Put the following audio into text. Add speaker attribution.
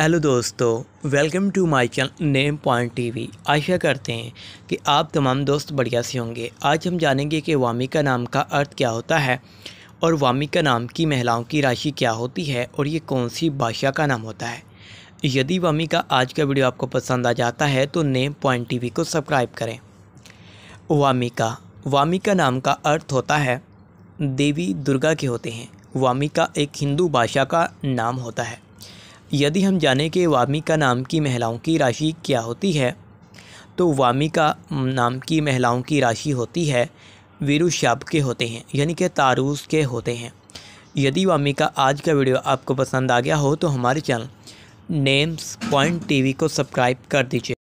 Speaker 1: hello दोस्तों welcome to my channel name point TV आशा करते हैं कि आप तमाम दोस्त बढ़िया से होंगे आज हम जानेंगे कि वामिका नाम का अर्थ क्या होता है और वामिका नाम की महिलाओं की राशि क्या होती है और ये कौन सी भाषा का नाम होता है यदि वामिका आज का वीडियो आपको पसंद आ जाता है तो नेम पॉइंट टी को सब्सक्राइब करें वामिका वामिका नाम का अर्थ होता है देवी दुर्गा के होते हैं वामिका एक हिंदू भाषा का नाम होता है यदि हम जाने कि वामिका नाम की महिलाओं की राशि क्या होती है तो वामिका नाम की महिलाओं की राशि होती है शाप के होते हैं यानी कि तारूस के होते हैं यदि वामिका आज का वीडियो आपको पसंद आ गया हो तो हमारे चैनल नेम्स पॉइंट टीवी को सब्सक्राइब कर दीजिए